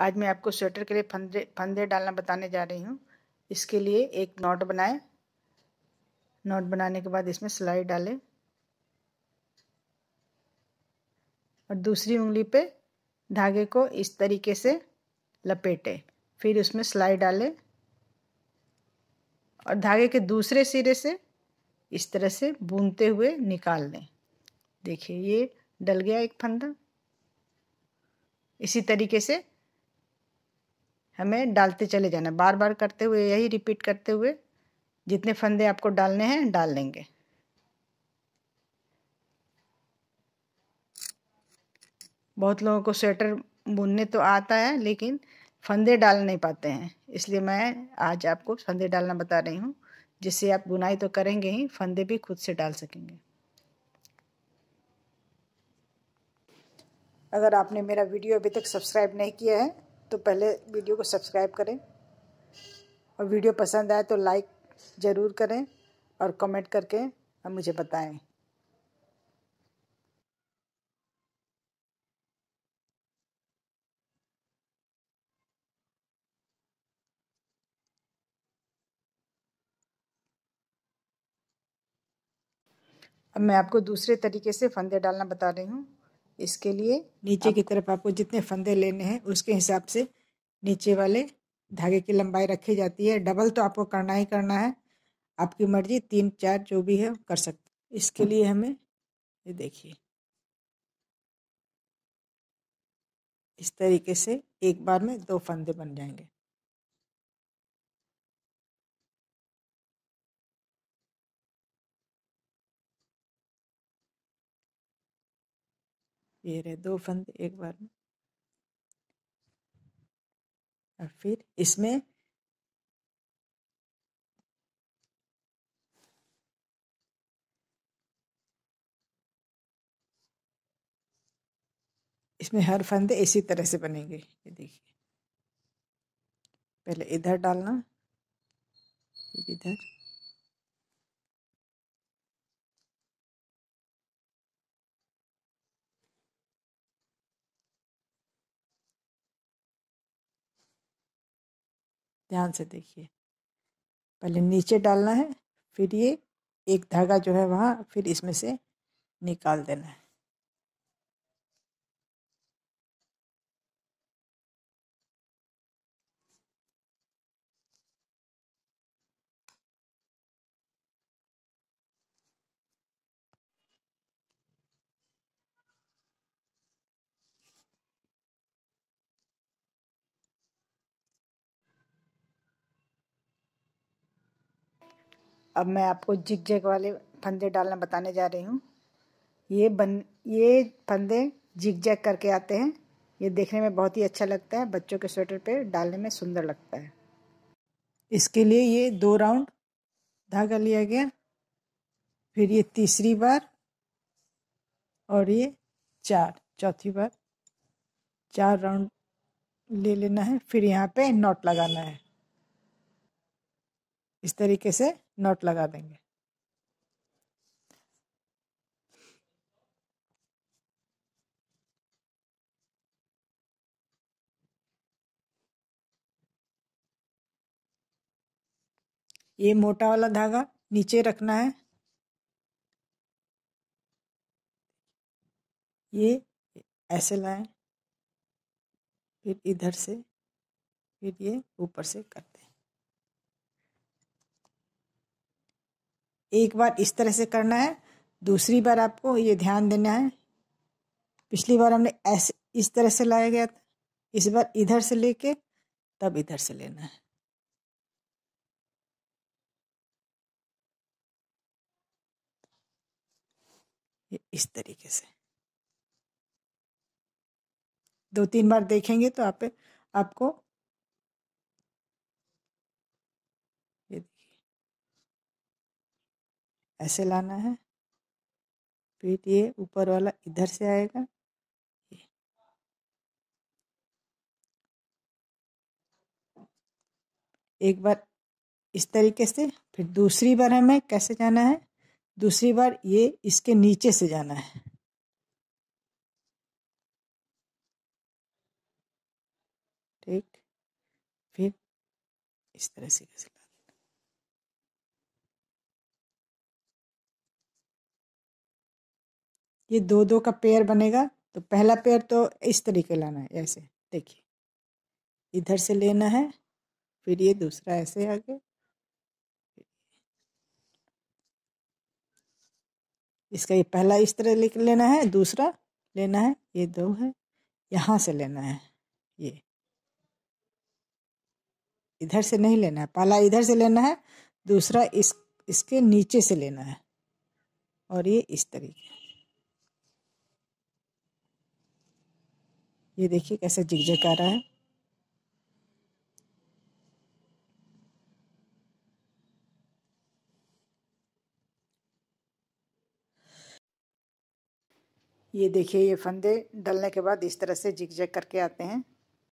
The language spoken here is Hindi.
आज मैं आपको स्वेटर के लिए फंदे फंदे डालना बताने जा रही हूँ इसके लिए एक नॉट बनाए नॉट बनाने के बाद इसमें सिलाई डालें और दूसरी उंगली पे धागे को इस तरीके से लपेटें फिर उसमें सिलाई डालें और धागे के दूसरे सिरे से इस तरह से बूनते हुए निकाल लें देखिए ये डल गया एक फंदा इसी तरीके से हमें डालते चले जाना बार बार करते हुए यही रिपीट करते हुए जितने फंदे आपको डालने हैं डाल लेंगे बहुत लोगों को स्वेटर बुनने तो आता है लेकिन फंदे डाल नहीं पाते हैं इसलिए मैं आज आपको फंदे डालना बता रही हूँ जिससे आप बुनाई तो करेंगे ही फंदे भी खुद से डाल सकेंगे अगर आपने मेरा वीडियो अभी तक सब्सक्राइब नहीं किया है तो पहले वीडियो को सब्सक्राइब करें और वीडियो पसंद आए तो लाइक ज़रूर करें और कमेंट करके और मुझे बताएं अब मैं आपको दूसरे तरीके से फंदे डालना बता रही हूँ इसके लिए नीचे की तरफ आपको जितने फंदे लेने हैं उसके हिसाब से नीचे वाले धागे की लंबाई रखी जाती है डबल तो आपको करना ही करना है आपकी मर्जी तीन चार जो भी है कर सकते इसके लिए हमें ये देखिए इस तरीके से एक बार में दो फंदे बन जाएंगे ये रहे दो फंद एक बार में और फिर इसमें इसमें हर फंदे इसी तरह से बनेंगे ये देखिए पहले इधर डालना इधर ध्यान से देखिए पहले हाँ। नीचे डालना है फिर ये एक धागा जो है वहाँ फिर इसमें से निकाल देना है अब मैं आपको जिग जैग वाले फंदे डालना बताने जा रही हूँ ये बन ये फंदे जिग जैग करके आते हैं ये देखने में बहुत ही अच्छा लगता है बच्चों के स्वेटर पे डालने में सुंदर लगता है इसके लिए ये दो राउंड धागा लिया गया फिर ये तीसरी बार और ये चार चौथी बार चार राउंड ले लेना है फिर यहाँ पे नॉट लगाना है इस तरीके से नॉट लगा देंगे ये मोटा वाला धागा नीचे रखना है ये ऐसे लाएं फिर इधर से फिर ये ऊपर से कट एक बार इस तरह से करना है दूसरी बार आपको ये ध्यान देना है पिछली बार हमने ऐसे इस तरह से लाया गया था इस बार इधर से लेके तब इधर से लेना है ये इस तरीके से दो तीन बार देखेंगे तो आप आपको ऐसे लाना है फिर ये ऊपर वाला इधर से आएगा एक बार इस तरीके से फिर दूसरी बार हमें कैसे जाना है दूसरी बार ये इसके नीचे से जाना है ठीक फिर इस तरह से कैसे ये दो दो का पेयर बनेगा तो पहला पेयर तो इस तरीके लाना है ऐसे देखिए इधर से लेना है फिर ये दूसरा ऐसे आगे इसका ये पहला इस तरह लिख लेना है दूसरा लेना है ये दो है यहाँ से लेना है ये इधर से नहीं लेना है पहला इधर से लेना है दूसरा इस इसके नीचे से लेना है और ये इस तरीके ये देखिए कैसे झिकझक आ रहा है ये देखिए ये फंदे डलने के बाद इस तरह से झिकझक करके आते हैं